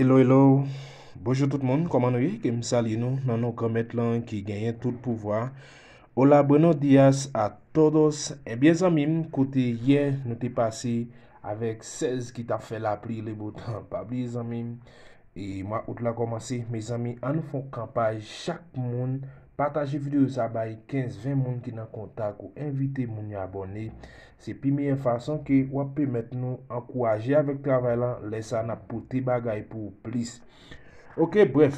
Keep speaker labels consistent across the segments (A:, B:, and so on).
A: Hello, hello, bonjour tout moun, koman ouye, kemsal yon nou, nan nou komet lan ki genye tout pouvoi. Hola, bono dias a todos, e eh bezan mim, koute ye nou te pasi avek 16 ki ta fe la pri li boutan, pa bezan mim. E mwa out la komanse, me zami an nou fon kampaj chak moun Pataje videyo zaba yi 15-20 moun ki nan kontak ou invite moun yi abone Se pimeyen fason ki wap pe met nou an kouaje avek travay la Lesa na pote bagay pou plis Ok bref,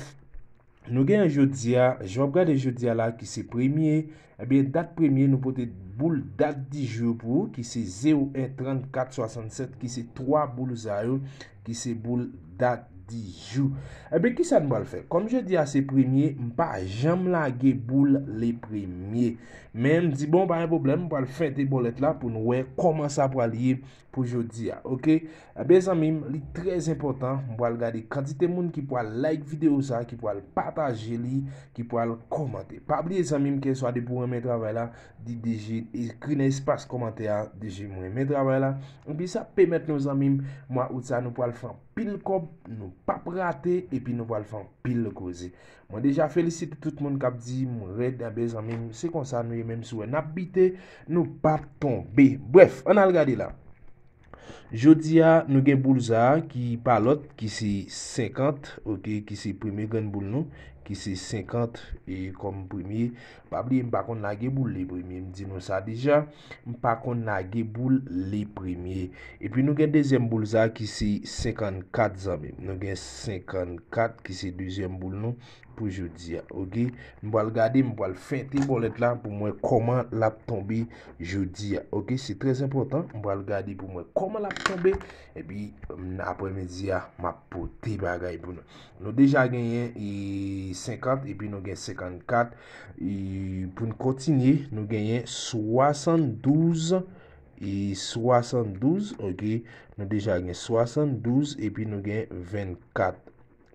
A: nou gen yon jodi ya, jwap gade jodi ya la ki se premye Ebyen dat premye nou pote boule dat di jwo pou Ki se 01-34-67, ki se 3 boule zayo, ki se boule dat di jou. Ebe eh ki sa nou bal fè? Kom jè di a se premiè, mpa jèm la ge boule bon, le premiè. Men, di bon, ba yon problem, mpa l fè te bol et la pou nou wè koman sa pou al yè pou jò di ya, ok? Ebe, eh zanmim, li trez important, mpa l gadi, kanti te moun ki pwa like videyo sa, ki pwa l pataj jè li, ki pwa l komante. Pa blie zanmim ke swa de pou remet la vè la, di di jit, il kri nè espas komante a, di jit mwen remet la vè la. Mpi sa pè met nou zanmim, mpa ou tsa nou pwa l fè pil kop, nou Pap rate epi nou val fan pil lo koze. Mwen deja felisite tout moun kap di mou red da bezan. Mwen se konsan nou e menm sou en abite nou pap ton bi. Bref, an al gade la. Jodi ya nou gen bouza ki palot ki se 50. Ok. Ki se premier gen bou nou. Ki se 50. E kom premier. Pa bli m pa kon nage boule premier. M di nou sa deja. M pa kon nage boule premier. E pi nou gen dezem bouza ki se 54 zanbe. Nou gen 54 ki se dezem boule nou. Pou jodi ya. Ok. M wal gade m wal fente m wal etla. Pou mwen koman lap tombe jodi ya. Ok. Se trez impotant. M wal gade m wal koman lap tombe. tobe epi apre media mapote bagay pou nou. Nou deja genyen 50 epi nou genyen 54. Pou nou kontinye nou genyen 72 epi nou genyen 24.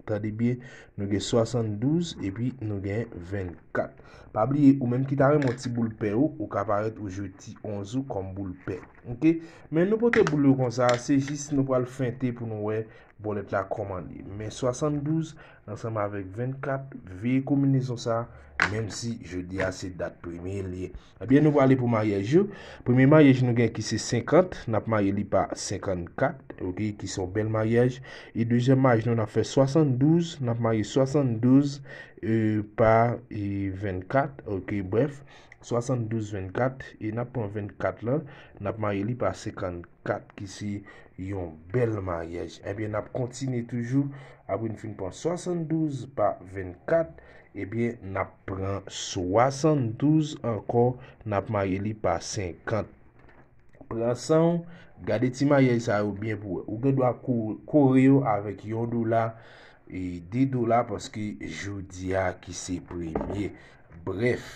A: Tade biye nou gen 72 epi nou gen 24. Pa bliye ou menm ki tare mon ti boulpe ou. Ou ka paret ou je ti 11 ou kom boulpe. Ok. Men nou pote boulou kon sa. Se jist nou pal fente pou nou wey. pou bon, let la komandye. Men 72, nansanman avek 24, vey komilison sa, men si, je di ase dat premye liye. Abyen nou va ale pou mayeje, premye mayeje nou gen ki se 50, nap maye li pa 54, ok, ki son bel mayeje, e 2e mayeje nou na fe 72, nap maye 72, e 2e mayeje nou na fe 72, e pa 24, e ok bref, 72, 24, e nap pon 24 la, nap ma yeli pa 54, ki si yon bel ma yej. Ebyen eh nap kontine toujou, aboun fin pon 72, pa 24, ebyen nap pran 72, anko nap ma yeli pa 50. Pran san, gade ti ma yej sa ou bien pou, ou gen do a koreyo avèk yon dou la, E dedo la paske jodi a ki se premye Bref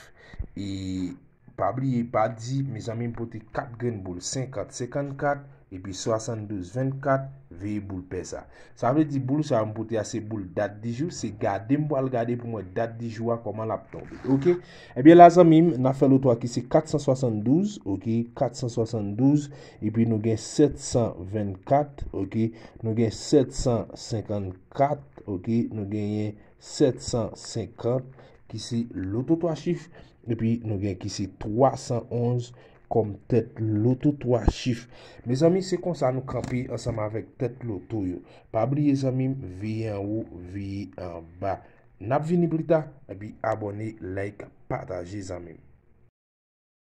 A: E pabli e pa di Me zanmim pote kat gen boul 50, 54 E pi 72, 24 Veye boul pesa Sa vle di boul sa am pote a se boul dat di jou Se gade mbo al gade pou mwen dat di jou a koman lap ton E pi la zanmim na fel o to a ki se 472 Ok 472 E pi nou gen 724 Ok nou gen 754 Ok, nou genyen 750, ki si loto 3 chif. Depi, nou genyen ki si 311, kom tet loto 3 chif. Me zami, se kon sa nou kampi ansama vek tet loto yo. Pa abliye zami, viye an ou, viye an ba. Nap vini brita, api abone, like, pataje zami.